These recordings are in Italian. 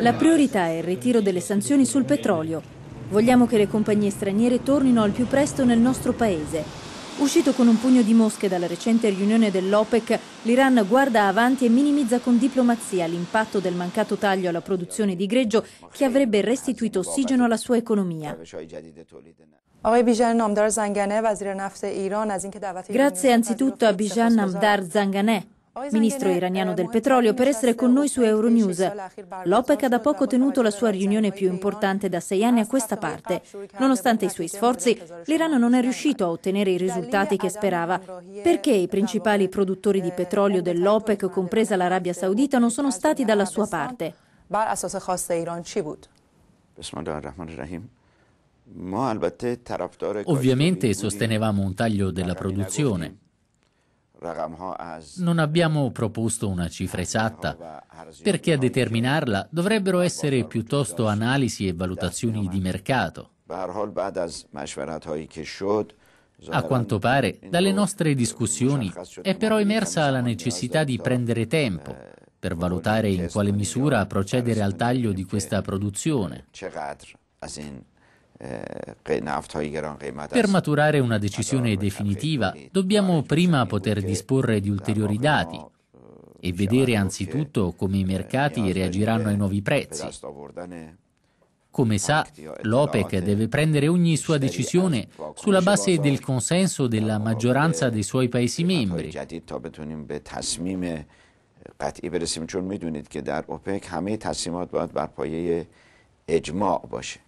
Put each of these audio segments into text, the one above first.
La priorità è il ritiro delle sanzioni sul petrolio. Vogliamo che le compagnie straniere tornino al più presto nel nostro paese. Uscito con un pugno di mosche dalla recente riunione dell'OPEC, l'Iran guarda avanti e minimizza con diplomazia l'impatto del mancato taglio alla produzione di greggio che avrebbe restituito ossigeno alla sua economia. Grazie anzitutto a Bijan Namdar Zanganeh, ministro iraniano del petrolio, per essere con noi su Euronews. L'OPEC ha da poco tenuto la sua riunione più importante da sei anni a questa parte. Nonostante i suoi sforzi, l'Iran non è riuscito a ottenere i risultati che sperava. Perché i principali produttori di petrolio dell'OPEC, compresa l'Arabia Saudita, non sono stati dalla sua parte? Ovviamente sostenevamo un taglio della produzione. Non abbiamo proposto una cifra esatta, perché a determinarla dovrebbero essere piuttosto analisi e valutazioni di mercato. A quanto pare, dalle nostre discussioni è però emersa la necessità di prendere tempo per valutare in quale misura procedere al taglio di questa produzione. Eh, per maturare una decisione definitiva dobbiamo prima poter disporre di diciamo, ulteriori dati e diciamo, vedere anzitutto come i eh, mercati reagiranno ai nuovi prezzi. Come sa, l'OPEC deve prendere ogni sua decisione eh, sulla base del consenso della diciamo maggioranza dei suoi Paesi membri. قطعی برسیم چون میدونید که در اوپک همه تصمیمات باید بر پایه اجماع باشه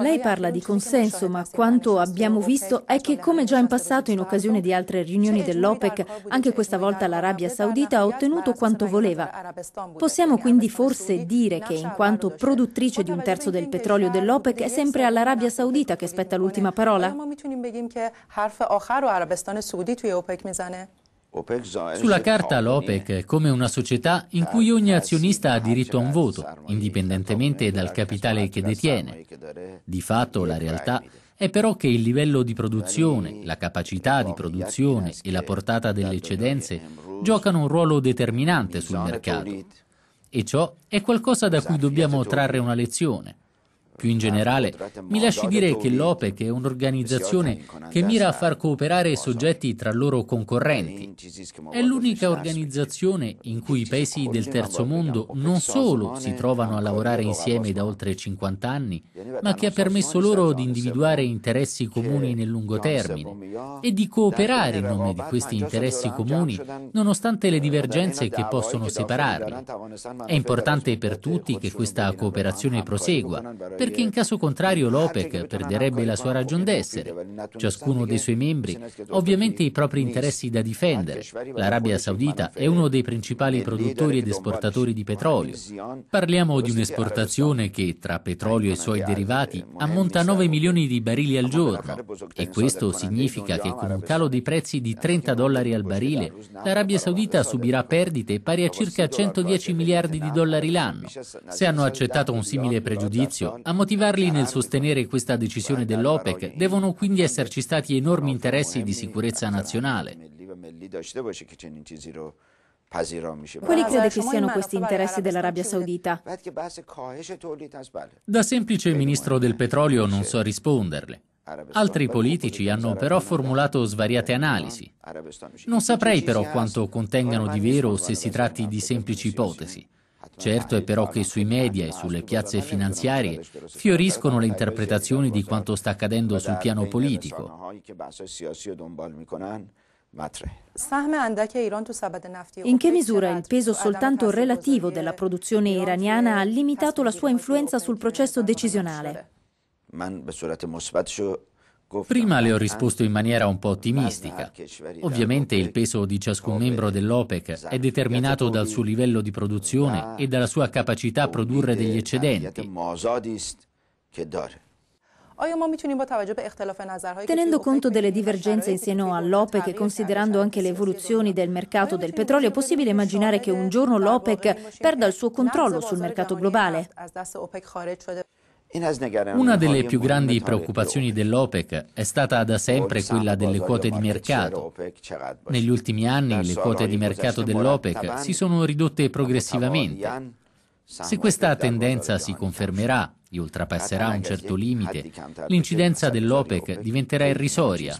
lei parla di consenso, ma quanto abbiamo visto è che, come già in passato in occasione di altre riunioni dell'OPEC, anche questa volta l'Arabia Saudita ha ottenuto quanto voleva. Possiamo quindi forse dire che, in quanto produttrice di un terzo del petrolio dell'OPEC, è sempre all'Arabia Saudita che spetta l'ultima parola? Sulla carta l'OPEC è come una società in cui ogni eh, azionista ha diritto a un certo, voto, indipendentemente dal capitale che detiene. Di fatto la realtà è però che il livello di produzione, la capacità di produzione e la portata delle eccedenze giocano un ruolo determinante sul mercato. E ciò è qualcosa da cui esatto, dobbiamo trarre una lezione. Più in generale, mi lasci dire che l'OPEC è un'organizzazione che mira a far cooperare soggetti tra loro concorrenti. È l'unica organizzazione in cui i paesi del terzo mondo non solo si trovano a lavorare insieme da oltre 50 anni, ma che ha permesso loro di individuare interessi comuni nel lungo termine e di cooperare in nome di questi interessi comuni nonostante le divergenze che possono separarli. È importante per tutti che questa cooperazione prosegua perché in caso contrario l'OPEC perderebbe la sua ragion d'essere. Ciascuno dei suoi membri ha ovviamente i propri interessi da difendere. L'Arabia Saudita è uno dei principali produttori ed esportatori di petrolio. Parliamo di un'esportazione che tra petrolio e suoi derivati ammonta a 9 milioni di barili al giorno e questo significa che con un calo dei prezzi di 30 dollari al barile l'Arabia Saudita subirà perdite pari a circa 110 miliardi di dollari l'anno. Se hanno accettato un simile pregiudizio, a motivarli nel sostenere questa decisione dell'OPEC devono quindi esserci stati enormi interessi di sicurezza nazionale. Quali crede che siano questi interessi dell'Arabia Saudita? Da semplice ministro del petrolio non so risponderle. Altri politici hanno però formulato svariate analisi. Non saprei però quanto contengano di vero o se si tratti di semplici ipotesi. Certo è però che sui media e sulle piazze finanziarie fioriscono le interpretazioni di quanto sta accadendo sul piano politico. In che misura il peso soltanto relativo della produzione iraniana ha limitato la sua influenza sul processo decisionale? Prima le ho risposto in maniera un po' ottimistica. Ovviamente il peso di ciascun membro dell'OPEC è determinato dal suo livello di produzione e dalla sua capacità a produrre degli eccedenti. Tenendo conto delle divergenze in seno all'OPEC e considerando anche le evoluzioni del mercato del petrolio, è possibile immaginare che un giorno l'OPEC perda il suo controllo sul mercato globale. Una delle più grandi preoccupazioni dell'OPEC è stata da sempre quella delle quote di mercato. Negli ultimi anni le quote di mercato dell'OPEC si sono ridotte progressivamente. Se questa tendenza si confermerà e oltrepasserà un certo limite, l'incidenza dell'OPEC diventerà irrisoria.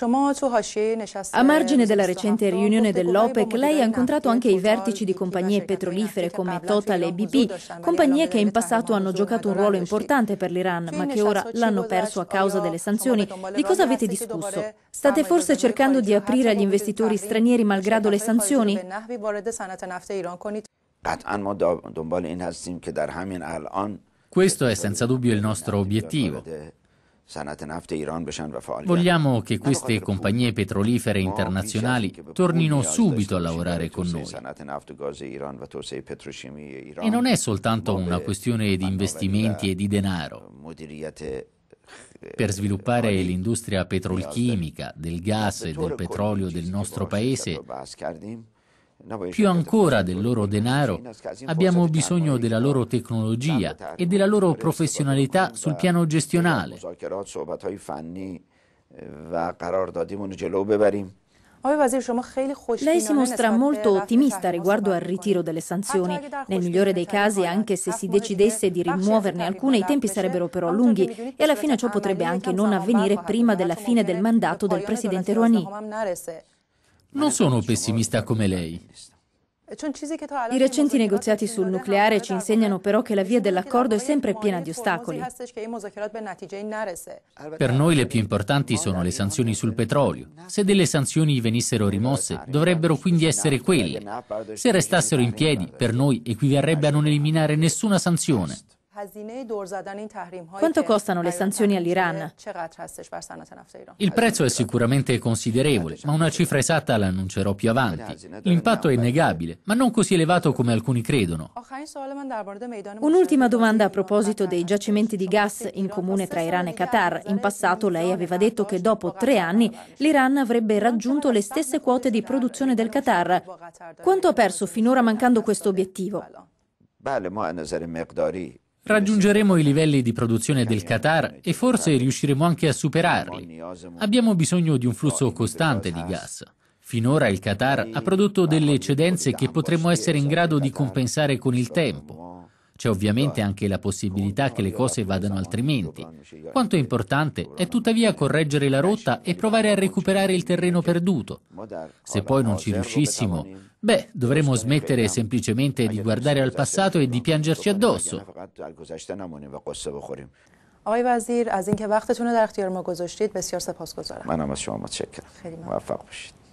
A margine della recente riunione dell'OPEC, lei ha incontrato anche i vertici di compagnie petrolifere come Total e BP, compagnie che in passato hanno giocato un ruolo importante per l'Iran, ma che ora l'hanno perso a causa delle sanzioni. Di cosa avete discusso? State forse cercando di aprire agli investitori stranieri malgrado le sanzioni? Questo è senza dubbio il nostro obiettivo. Vogliamo che queste compagnie petrolifere internazionali tornino subito a lavorare con noi. E non è soltanto una questione di investimenti e di denaro. Per sviluppare l'industria petrolchimica, del gas e del petrolio del nostro paese più ancora del loro denaro, abbiamo bisogno della loro tecnologia e della loro professionalità sul piano gestionale. Lei si mostra molto ottimista riguardo al ritiro delle sanzioni. Nel migliore dei cioè, casi, anche se si decidesse di rimuoverne alcune, i tempi sarebbero però lunghi e alla fine ciò potrebbe anche non avvenire prima della fine del mandato del presidente Rouhani. Non sono pessimista come lei. I recenti negoziati sul nucleare ci insegnano però che la via dell'accordo è sempre piena di ostacoli. Per noi le più importanti sono le sanzioni sul petrolio. Se delle sanzioni venissero rimosse, dovrebbero quindi essere quelle. Se restassero in piedi, per noi equivarrebbe a non eliminare nessuna sanzione. Quanto costano le sanzioni all'Iran? Il prezzo è sicuramente considerevole, ma una cifra esatta l'annuncerò più avanti. L'impatto è innegabile, ma non così elevato come alcuni credono. Un'ultima domanda a proposito dei giacimenti di gas in comune tra Iran e Qatar. In passato lei aveva detto che dopo tre anni l'Iran avrebbe raggiunto le stesse quote di produzione del Qatar. Quanto ha perso finora mancando questo obiettivo? Raggiungeremo i livelli di produzione del Qatar e forse riusciremo anche a superarli. Abbiamo bisogno di un flusso costante di gas. Finora il Qatar ha prodotto delle eccedenze che potremmo essere in grado di compensare con il tempo. C'è ovviamente anche la possibilità che le cose vadano altrimenti. Quanto è importante è tuttavia correggere la rotta e provare a recuperare il terreno perduto. Se poi non ci riuscissimo, beh, dovremmo smettere semplicemente di guardare al passato e di piangerci addosso. در گذشته نمونیم و قصه بخوریم آقای وزیر از اینکه وقتتون رو در اختیار ما گذاشتید بسیار سپاسگزارم منم از شما متشکرم خیلی موفق باشید